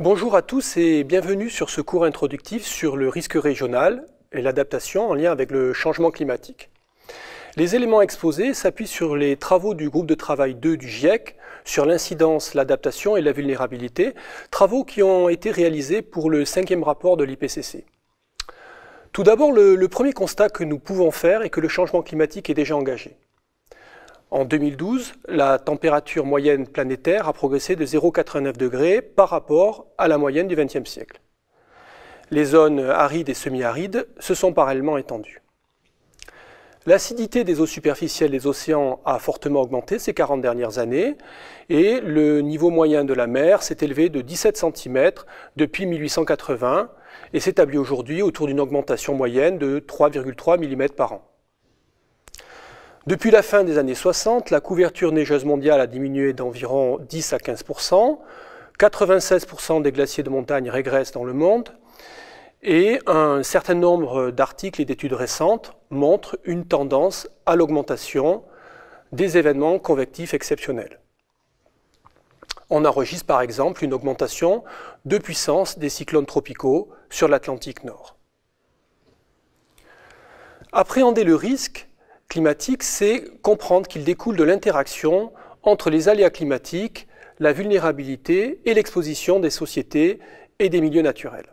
Bonjour à tous et bienvenue sur ce cours introductif sur le risque régional et l'adaptation en lien avec le changement climatique. Les éléments exposés s'appuient sur les travaux du groupe de travail 2 du GIEC sur l'incidence, l'adaptation et la vulnérabilité, travaux qui ont été réalisés pour le cinquième rapport de l'IPCC. Tout d'abord, le, premier constat que nous pouvons faire est que le changement climatique est déjà engagé. En 2012, la température moyenne planétaire a progressé de 0,89 degrés par rapport à la moyenne du XXe siècle. Les zones arides et semi-arides se sont parallèlement étendues. L'acidité des eaux superficielles des océans a fortement augmenté ces 40 dernières années et le niveau moyen de la mer s'est élevé de 17 cm depuis 1880 et s'établit aujourd'hui autour d'une augmentation moyenne de 3,3 mm par an. Depuis la fin des années 60, la couverture neigeuse mondiale a diminué d'environ 10 à 15 96 des glaciers de montagne régressent dans le monde. Et un certain nombre d'articles et d'études récentes montrent une tendance à l'augmentation des événements convectifs exceptionnels. On enregistre par exemple une augmentation de puissance des cyclones tropicaux sur l'Atlantique Nord. Appréhender le risque climatique, c'est comprendre qu'il découle de l'interaction entre les aléas climatiques, la vulnérabilité et l'exposition des sociétés et des milieux naturels.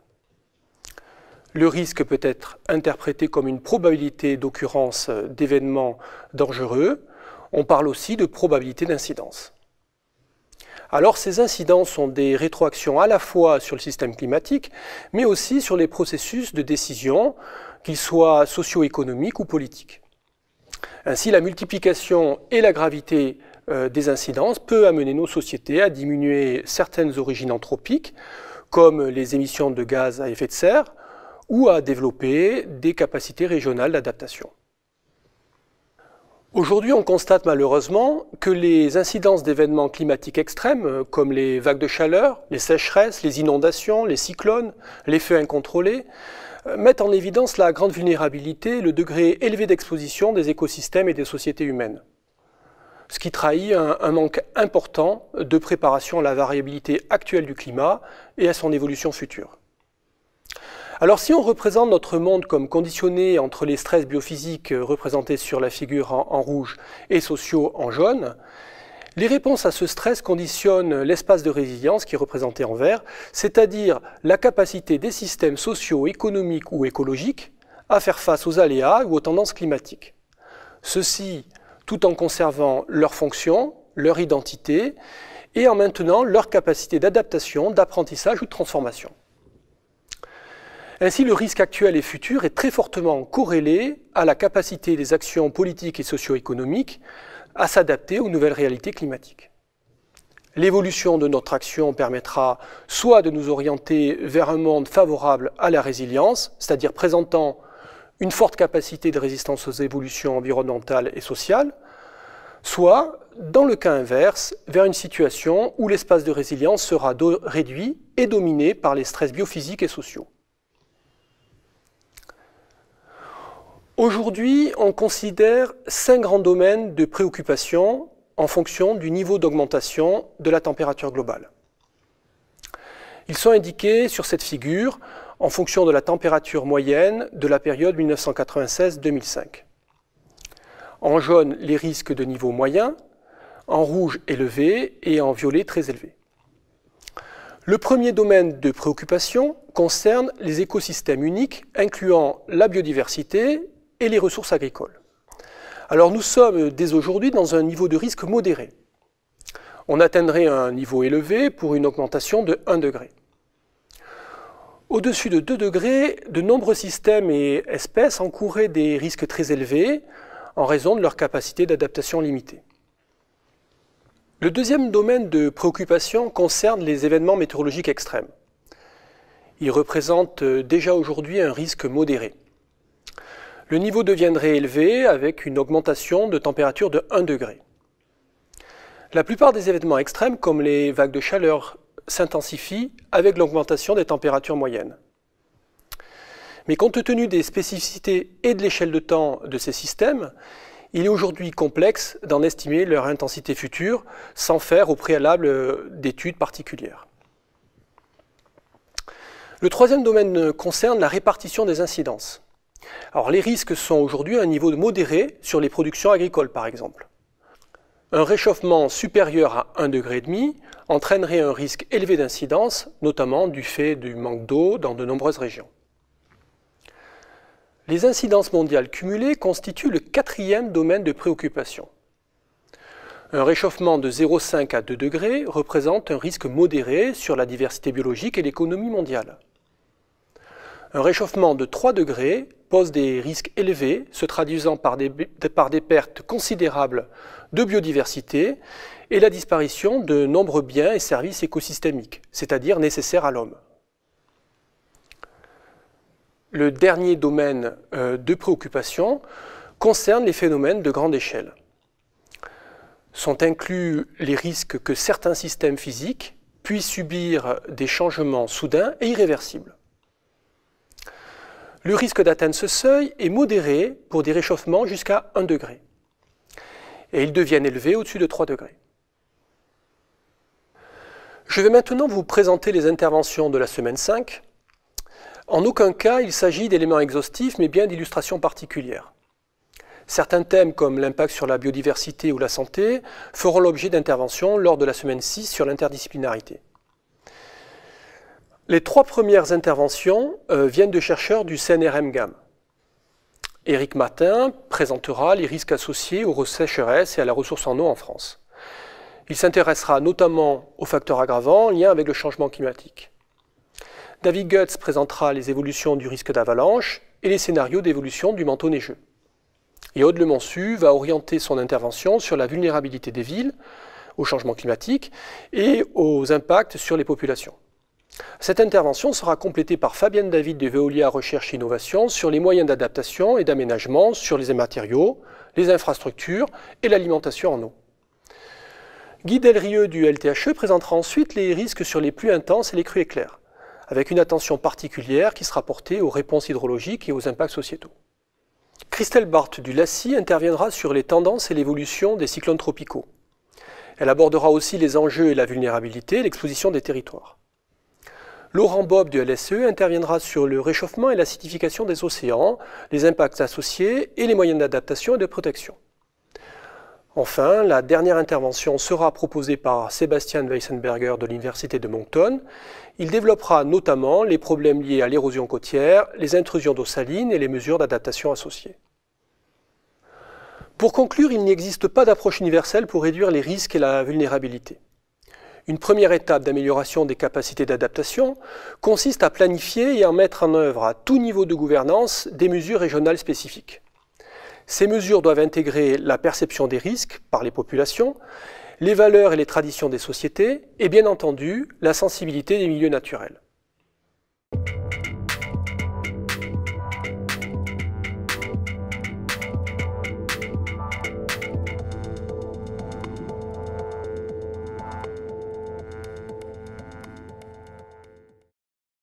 Le risque peut être interprété comme une probabilité d'occurrence d'événements dangereux. On parle aussi de probabilité d'incidence. Alors ces incidences sont des rétroactions à la fois sur le système climatique, mais aussi sur les processus de décision, qu'ils soient socio-économiques ou politiques. Ainsi, la multiplication et la gravité euh, des incidences peut amener nos sociétés à diminuer certaines origines anthropiques, comme les émissions de gaz à effet de serre, ou à développer des capacités régionales d'adaptation. Aujourd'hui, on constate malheureusement que les incidences d'événements climatiques extrêmes, euh, comme les vagues de chaleur, les sécheresses, les inondations, les cyclones, les feux incontrôlés, mettent en évidence la grande vulnérabilité, et le degré élevé d'exposition des écosystèmes et des sociétés humaines. Ce qui trahit un, manque important de préparation à la variabilité actuelle du climat et à son évolution future. Alors si on représente notre monde comme conditionné entre les stress biophysiques représentés sur la figure en rouge et sociaux en jaune, les réponses à ce stress conditionnent l'espace de résilience qui est représenté en vert, c'est-à-dire la capacité des systèmes sociaux, économiques ou écologiques à faire face aux aléas ou aux tendances climatiques. Ceci tout en conservant leur fonction, leur identité et en maintenant leur capacité d'adaptation, d'apprentissage ou de transformation. Ainsi, le risque actuel et futur est très fortement corrélé à la capacité des actions politiques et socio-économiques à s'adapter aux nouvelles réalités climatiques. L'évolution de notre action permettra soit de nous orienter vers un monde favorable à la résilience, c'est-à-dire présentant une forte capacité de résistance aux évolutions environnementales et sociales, soit, dans le cas inverse, vers une situation où l'espace de résilience sera réduit et dominé par les stress biophysiques et sociaux. Aujourd'hui, on considère cinq grands domaines de préoccupation en fonction du niveau d'augmentation de la température globale. Ils sont indiqués sur cette figure en fonction de la température moyenne de la période 1996-2005. En jaune, les risques de niveau moyen, en rouge élevé et en violet très élevé. Le premier domaine de préoccupation concerne les écosystèmes uniques incluant la biodiversité et les ressources agricoles. Alors nous sommes dès aujourd'hui dans un niveau de risque modéré. On atteindrait un niveau élevé pour une augmentation de 1 degré. Au-dessus de 2 degrés, de nombreux systèmes et espèces encouraient des risques très élevés en raison de leur capacité d'adaptation limitée. Le deuxième domaine de préoccupation concerne les événements météorologiques extrêmes. Ils représentent euh, déjà aujourd'hui un risque modéré le niveau deviendrait élevé avec une augmentation de température de 1 degré. La plupart des événements extrêmes, comme les vagues de chaleur, s'intensifient avec l'augmentation des températures moyennes. Mais compte tenu des spécificités et de l'échelle de temps de ces systèmes, il est aujourd'hui complexe d'en estimer leur intensité future sans faire au préalable euh, d'études particulières. Le troisième domaine concerne la répartition des incidences les risques sont aujourd'hui à un niveau modéré sur les productions agricoles par exemple. Un réchauffement supérieur à 1,5 degré entraînerait un risque élevé d'incidence, notamment du fait du manque d'eau dans de nombreuses régions. Les incidences mondiales cumulées constituent le quatrième domaine de préoccupation. Un réchauffement de 0,5 à 2 degrés représente un risque modéré sur la diversité biologique et l'économie mondiale. Un réchauffement de 3 degrés pose des risques élevés, se traduisant par des, par des pertes considérables de biodiversité et la disparition de nombreux biens et services écosystémiques, c'est-à-dire nécessaires à l'homme. Le dernier domaine euh, de préoccupation concerne les phénomènes de grande échelle. Sont inclus les risques que certains systèmes physiques puissent subir des changements soudains et irréversibles le risque d'atteindre ce seuil est modéré pour des réchauffements jusqu'à 1 degré. Et ils deviennent élevés au-dessus de 3 degrés. Je vais maintenant vous présenter les interventions de la semaine 5. En aucun cas, il s'agit d'éléments exhaustifs, mais bien d'illustrations particulières. Certains thèmes, comme l'impact sur la biodiversité ou la santé, feront l'objet d'interventions lors de la semaine 6 sur l'interdisciplinarité. Les trois premières interventions euh, viennent de chercheurs du CNRM GAM. Éric Martin présentera les risques associés aux sécheresses et à la ressource en eau en France. Il s'intéressera notamment aux facteurs aggravants liés avec le changement climatique. David Goetz présentera les évolutions du risque d'avalanche et les scénarios d'évolution du manteau neigeux. Et Aude Mansu va orienter son intervention sur la vulnérabilité des villes au changement climatique et aux impacts sur les populations. Cette intervention sera complétée par Fabienne David de Veolia Recherche et Innovation sur les moyens d'adaptation et d'aménagement sur les matériaux, les infrastructures et l'alimentation en eau. Guy Delrieux du LTHE présentera ensuite les risques sur les pluies intenses et les crues éclairs, avec une attention particulière qui sera portée aux réponses hydrologiques et aux impacts sociétaux. Christelle Barthes du LACI interviendra sur les tendances et l'évolution des cyclones tropicaux. Elle abordera aussi les enjeux et la vulnérabilité, l'exposition des territoires. Laurent Bob du LSE interviendra sur le réchauffement et l'acidification des océans, les impacts associés et les moyens d'adaptation et de protection. Enfin, la dernière intervention sera proposée par Sébastien Weissenberger de l'Université de Moncton. Il développera notamment les problèmes liés à l'érosion côtière, les intrusions d'eau saline et les mesures d'adaptation associées. Pour conclure, il n'existe pas d'approche universelle pour réduire les risques et la vulnérabilité. Une première étape d'amélioration des capacités d'adaptation consiste à planifier et à mettre en œuvre à tout niveau de gouvernance des mesures régionales spécifiques. Ces mesures doivent intégrer la perception des risques par les populations, les valeurs et les traditions des sociétés et bien entendu la sensibilité des milieux naturels.